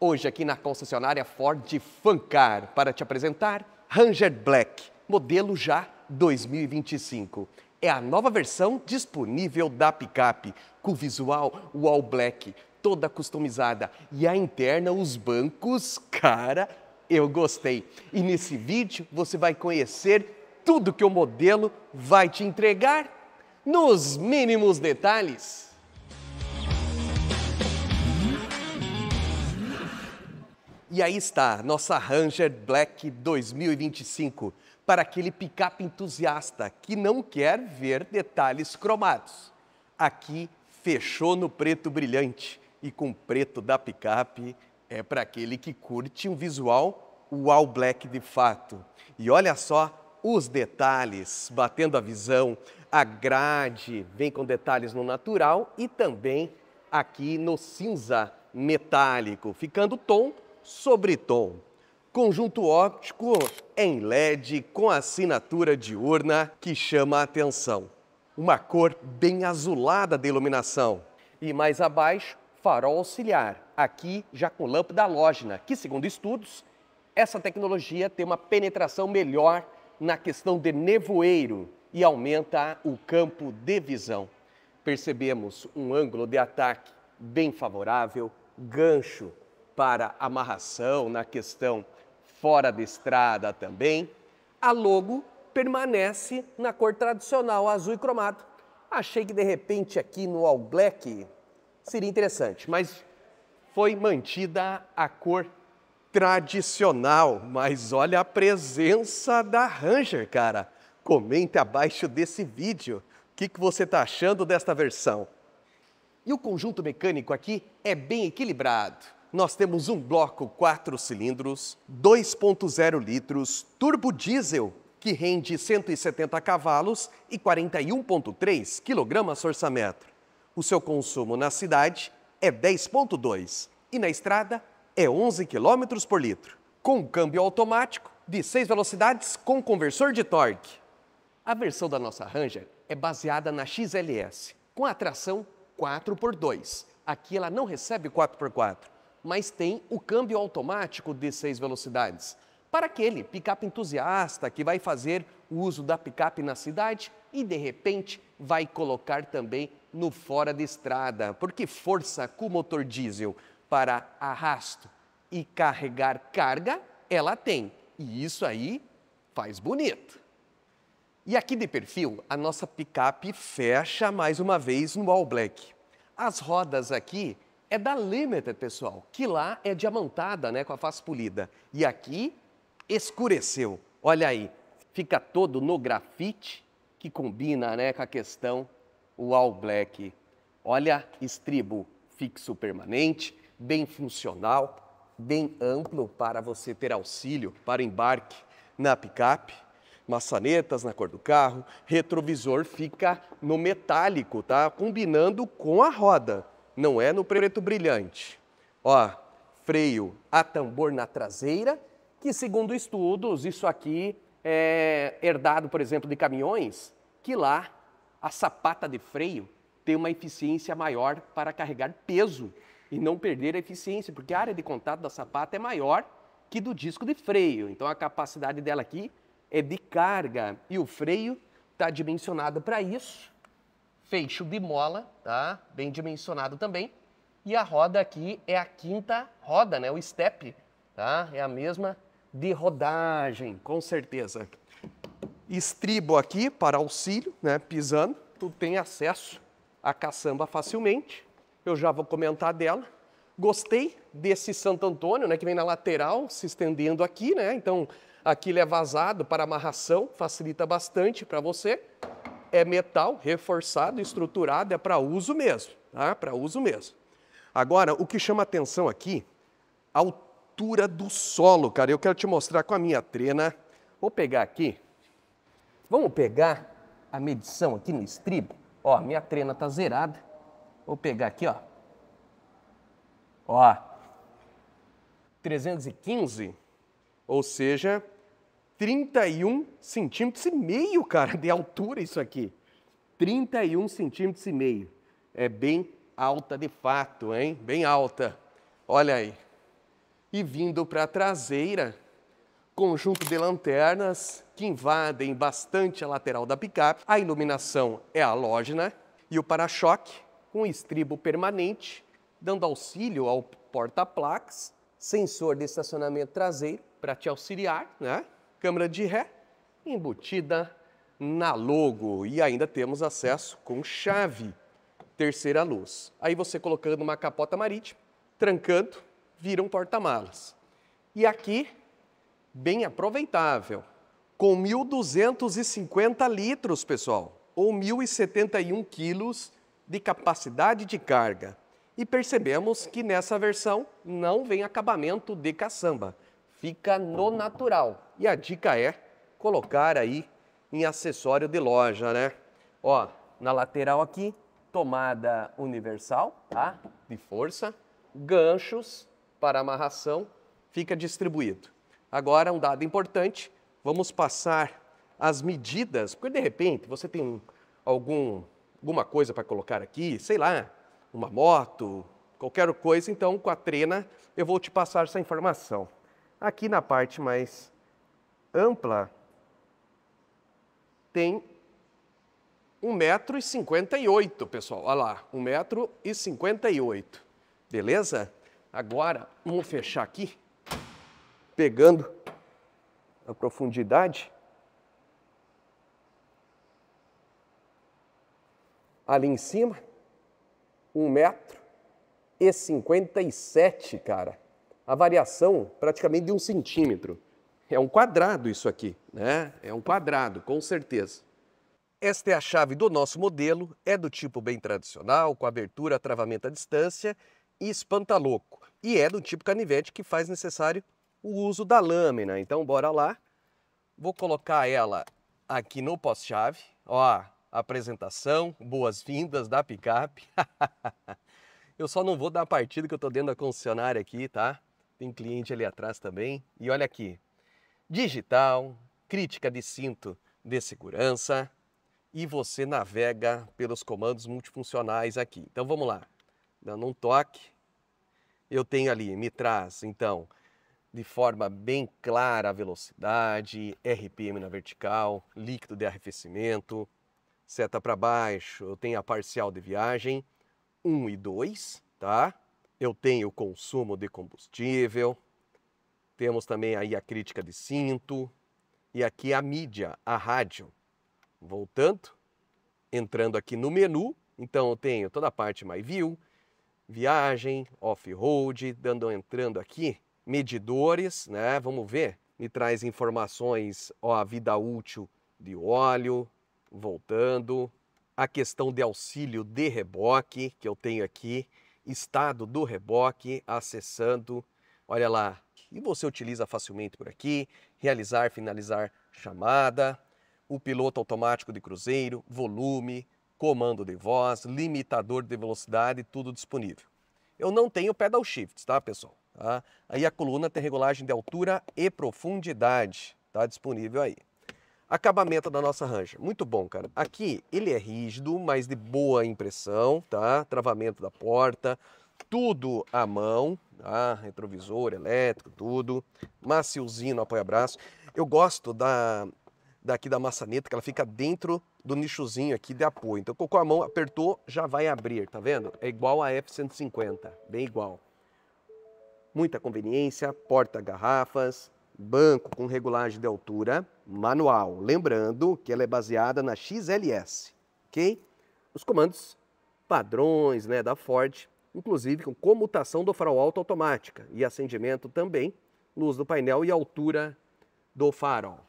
Hoje, aqui na concessionária Ford Fancar, para te apresentar Ranger Black, modelo já 2025. É a nova versão disponível da picape, com visual all black, toda customizada e a interna, os bancos, cara, eu gostei. E nesse vídeo você vai conhecer tudo que o modelo vai te entregar nos mínimos detalhes. E aí está nossa Ranger Black 2025 para aquele picape entusiasta que não quer ver detalhes cromados. Aqui fechou no preto brilhante e com preto da picape é para aquele que curte um visual all black de fato. E olha só os detalhes, batendo a visão, a grade vem com detalhes no natural e também aqui no cinza metálico, ficando o tom sobre tom. Conjunto óptico em LED com assinatura diurna que chama a atenção. Uma cor bem azulada da iluminação. E mais abaixo, farol auxiliar, aqui já com lâmpada halógena, que segundo estudos, essa tecnologia tem uma penetração melhor na questão de nevoeiro e aumenta o campo de visão. Percebemos um ângulo de ataque bem favorável, gancho para amarração, na questão fora da estrada também, a logo permanece na cor tradicional azul e cromado. Achei que de repente aqui no All Black seria interessante, mas foi mantida a cor tradicional. Mas olha a presença da Ranger, cara. Comente abaixo desse vídeo. O que, que você está achando desta versão? E o conjunto mecânico aqui é bem equilibrado nós temos um bloco quatro cilindros, 2.0 litros, turbo diesel, que rende 170 cavalos e 41,3 kg orçamento. O seu consumo na cidade é 10,2 e na estrada é 11 km por litro. Com câmbio automático de 6 velocidades com conversor de torque. A versão da nossa Ranger é baseada na XLS, com a tração 4x2. Aqui ela não recebe 4x4 mas tem o câmbio automático de seis velocidades. Para aquele picape entusiasta que vai fazer o uso da picape na cidade e de repente vai colocar também no fora de estrada, porque força com motor diesel para arrasto e carregar carga ela tem, e isso aí faz bonito. E aqui de perfil, a nossa picape fecha mais uma vez no all black. As rodas aqui é da Limited, pessoal, que lá é diamantada, né, com a face polida. E aqui escureceu. Olha aí, fica todo no grafite que combina, né, com a questão o all black. Olha, estribo fixo permanente, bem funcional, bem amplo para você ter auxílio para embarque na picape maçanetas na cor do carro, retrovisor fica no metálico, tá? Combinando com a roda. Não é no preto brilhante. Ó, freio a tambor na traseira, que segundo estudos, isso aqui é herdado, por exemplo, de caminhões, que lá a sapata de freio tem uma eficiência maior para carregar peso e não perder a eficiência, porque a área de contato da sapata é maior que do disco de freio. Então a capacidade dela aqui é de carga e o freio está dimensionado para isso. Fecho bimola, tá? Bem dimensionado também. E a roda aqui é a quinta roda, né? O step, tá? É a mesma de rodagem, com certeza. Estribo aqui para auxílio, né? Pisando, tu tem acesso à caçamba facilmente. Eu já vou comentar dela. Gostei desse Santo Antônio, né? Que vem na lateral, se estendendo aqui, né? Então, aqui ele é vazado para amarração, facilita bastante para você é metal reforçado, estruturado, é para uso mesmo, tá? para uso mesmo. Agora, o que chama atenção aqui, a altura do solo, cara. Eu quero te mostrar com a minha trena. Vou pegar aqui. Vamos pegar a medição aqui no estribo. Ó, minha trena tá zerada. Vou pegar aqui, ó. Ó. 315, ou seja, 31 centímetros e meio, cara, de altura isso aqui. 31 centímetros e meio. É bem alta de fato, hein? Bem alta. Olha aí. E vindo para a traseira, conjunto de lanternas que invadem bastante a lateral da picape. A iluminação é halógena e o para-choque com estribo permanente, dando auxílio ao porta-placas, sensor de estacionamento traseiro para te auxiliar, né? câmera de ré embutida na logo. E ainda temos acesso com chave, terceira luz. Aí você colocando uma capota marítima, trancando, vira um porta-malas. E aqui, bem aproveitável, com 1.250 litros, pessoal, ou 1.071 quilos de capacidade de carga. E percebemos que nessa versão não vem acabamento de caçamba, fica no natural. E a dica é colocar aí em acessório de loja, né? Ó, na lateral aqui, tomada universal, tá? De força, ganchos para amarração, fica distribuído. Agora, um dado importante, vamos passar as medidas, porque de repente você tem algum, alguma coisa para colocar aqui, sei lá, uma moto, qualquer coisa, então com a trena eu vou te passar essa informação. Aqui na parte mais ampla tem 1,58m, pessoal. Olha lá, 1,58m. Beleza? Agora, vamos fechar aqui, pegando a profundidade. Ali em cima, 157 metro e cara. A variação praticamente de um centímetro. É um quadrado isso aqui, né? É um quadrado, com certeza. Esta é a chave do nosso modelo, é do tipo bem tradicional, com abertura, travamento à distância e espantaloco. E é do tipo canivete que faz necessário o uso da lâmina. Então, bora lá. Vou colocar ela aqui no pós-chave. Ó, apresentação, boas-vindas da picape. eu só não vou dar partida que eu tô dentro da concessionária aqui, tá? Tem cliente ali atrás também. E olha aqui, digital, crítica de cinto de segurança e você navega pelos comandos multifuncionais aqui. Então vamos lá, dando um toque, eu tenho ali, me traz então de forma bem clara a velocidade, RPM na vertical, líquido de arrefecimento, seta para baixo, eu tenho a parcial de viagem 1 e 2, tá? Eu tenho o consumo de combustível, temos também aí a crítica de cinto e aqui a mídia, a rádio. Voltando, entrando aqui no menu, então eu tenho toda a parte My View, viagem, off-road, dando entrando aqui, medidores, né? Vamos ver, me traz informações, ó, a vida útil de óleo, voltando, a questão de auxílio de reboque que eu tenho aqui, estado do reboque, acessando, olha lá, e você utiliza facilmente por aqui, realizar, finalizar chamada, o piloto automático de cruzeiro, volume, comando de voz, limitador de velocidade, tudo disponível. Eu não tenho pedal shift, tá pessoal? Tá? Aí a coluna tem regulagem de altura e profundidade, tá disponível aí. Acabamento da nossa Ranger, muito bom, cara. Aqui ele é rígido, mas de boa impressão, tá? Travamento da porta, tudo à mão, tá? retrovisor, elétrico, tudo, maciozinho no apoia-braço. Eu gosto da, daqui da maçaneta, que ela fica dentro do nichozinho aqui de apoio. Então, colocou a mão, apertou, já vai abrir, tá vendo? É igual a F-150, bem igual. Muita conveniência, porta-garrafas, banco com regulagem de altura, manual. Lembrando que ela é baseada na XLS, ok? Os comandos padrões né, da Ford inclusive com comutação do farol alto automática e acendimento também, luz do painel e altura do farol.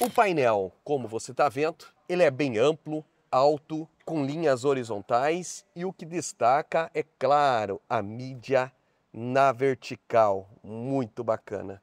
O painel, como você está vendo, ele é bem amplo, alto, com linhas horizontais e o que destaca é claro a mídia na vertical, muito bacana.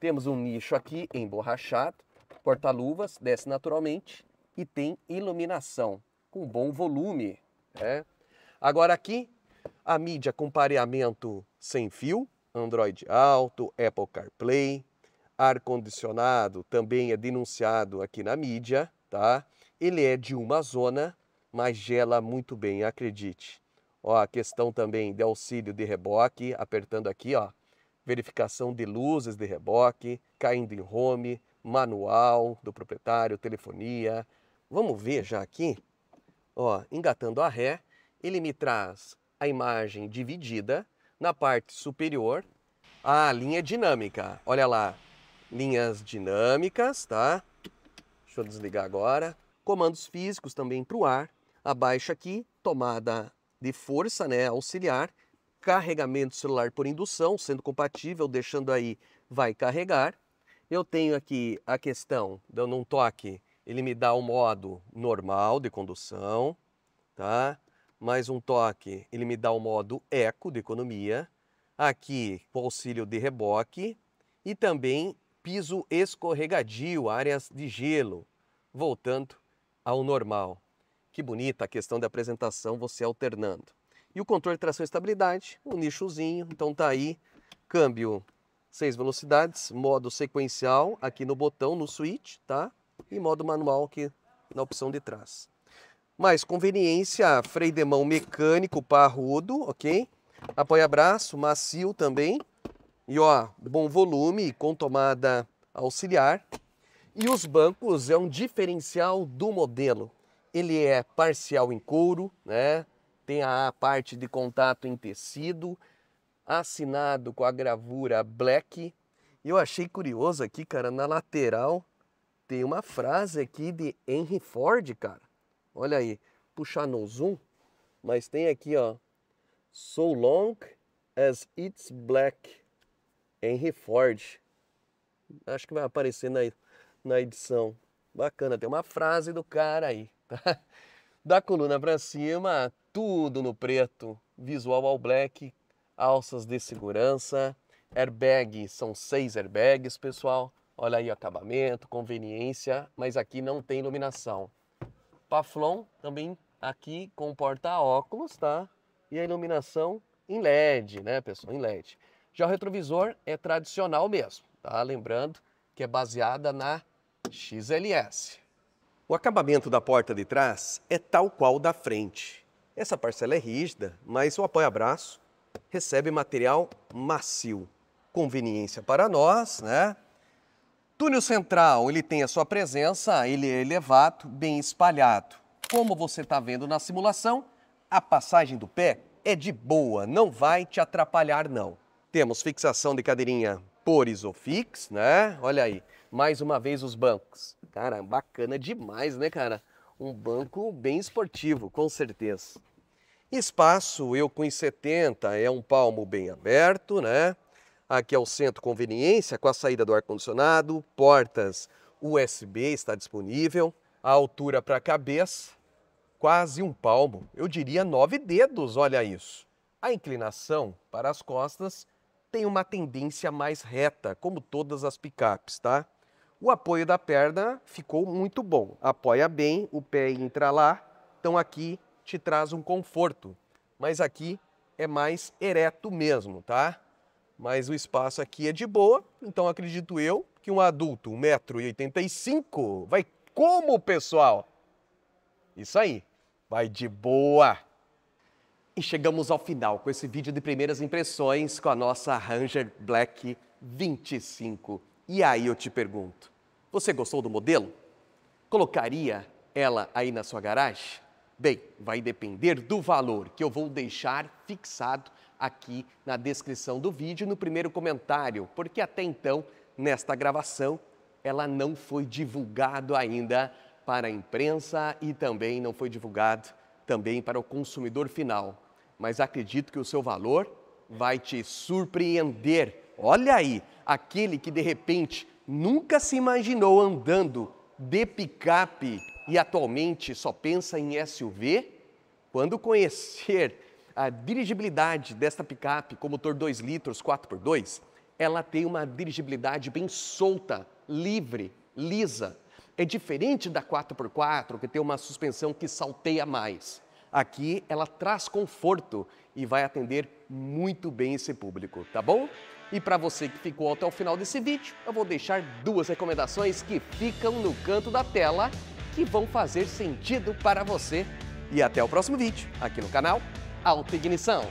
Temos um nicho aqui emborrachado, porta-luvas desce naturalmente e tem iluminação com bom volume, né? Agora aqui a mídia com pareamento sem fio, Android Auto, Apple CarPlay, ar-condicionado também é denunciado aqui na mídia, tá? Ele é de uma zona, mas gela muito bem, acredite. Ó, a questão também de auxílio de reboque, apertando aqui, ó, verificação de luzes de reboque, caindo em home, manual do proprietário, telefonia. Vamos ver já aqui, ó, engatando a ré, ele me traz a imagem dividida, na parte superior, a linha dinâmica. Olha lá, linhas dinâmicas, tá? Deixa eu desligar agora. Comandos físicos também para o ar. Abaixo aqui, tomada de força né, auxiliar, carregamento celular por indução, sendo compatível, deixando aí, vai carregar. Eu tenho aqui a questão, dando um toque, ele me dá o modo normal de condução, tá? mais um toque, ele me dá o modo eco de economia, aqui o auxílio de reboque e também piso escorregadio, áreas de gelo, voltando ao normal. Que bonita a questão da apresentação, você alternando. E o controle de tração e estabilidade, um nichozinho, então tá aí, câmbio seis velocidades, modo sequencial aqui no botão, no switch, tá? E modo manual aqui na opção de trás. Mais conveniência, freio de mão mecânico parrudo, ok? Apoia-braço, macio também. E ó, bom volume com tomada auxiliar. E os bancos é um diferencial do modelo. Ele é parcial em couro, né? Tem a parte de contato em tecido, assinado com a gravura black. Eu achei curioso aqui, cara, na lateral tem uma frase aqui de Henry Ford, cara. Olha aí, puxar no zoom, mas tem aqui, ó, So Long as It's Black, Henry Ford. Acho que vai aparecer na, na edição. Bacana, tem uma frase do cara aí, tá? Da coluna para cima, tudo no preto, visual ao black, alças de segurança, airbag, são seis airbags, pessoal. Olha aí o acabamento, conveniência, mas aqui não tem iluminação. Paflon também aqui com porta-óculos, tá? E a iluminação em LED, né, pessoal? Em LED. Já o retrovisor é tradicional mesmo, tá? Lembrando que é baseada na XLS. O acabamento da porta de trás é tal qual da frente. Essa parcela é rígida, mas o apoia-braço recebe material macio. Conveniência para nós, né? túnel central, ele tem a sua presença, ele é elevado, bem espalhado. Como você está vendo na simulação, a passagem do pé é de boa, não vai te atrapalhar não. Temos fixação de cadeirinha por Isofix, né? Olha aí, mais uma vez os bancos. Cara, bacana demais, né, cara? Um banco bem esportivo, com certeza. Espaço, eu com 70, é um palmo bem aberto, né? Aqui é o centro conveniência com a saída do ar-condicionado, portas USB está disponível, a altura para a cabeça, quase um palmo, eu diria nove dedos, olha isso. A inclinação para as costas tem uma tendência mais reta, como todas as picapes, tá? O apoio da perna ficou muito bom, apoia bem, o pé entra lá, então aqui te traz um conforto, mas aqui é mais ereto mesmo, tá? mas o espaço aqui é de boa, então acredito eu que um adulto, 1,85m, vai como, pessoal? Isso aí, vai de boa! E chegamos ao final com esse vídeo de primeiras impressões com a nossa Ranger Black 25. E aí eu te pergunto, você gostou do modelo? Colocaria ela aí na sua garagem? Bem, vai depender do valor que eu vou deixar fixado aqui na descrição do vídeo, no primeiro comentário, porque até então, nesta gravação, ela não foi divulgada ainda para a imprensa e também não foi divulgado também para o consumidor final. Mas acredito que o seu valor vai te surpreender. Olha aí, aquele que de repente nunca se imaginou andando de picape e atualmente só pensa em SUV, quando conhecer a dirigibilidade desta picape com motor 2 litros 4x2, ela tem uma dirigibilidade bem solta, livre, lisa. É diferente da 4x4, que tem uma suspensão que salteia mais. Aqui ela traz conforto e vai atender muito bem esse público, tá bom? E para você que ficou até o final desse vídeo, eu vou deixar duas recomendações que ficam no canto da tela que vão fazer sentido para você. E até o próximo vídeo aqui no canal alta ignição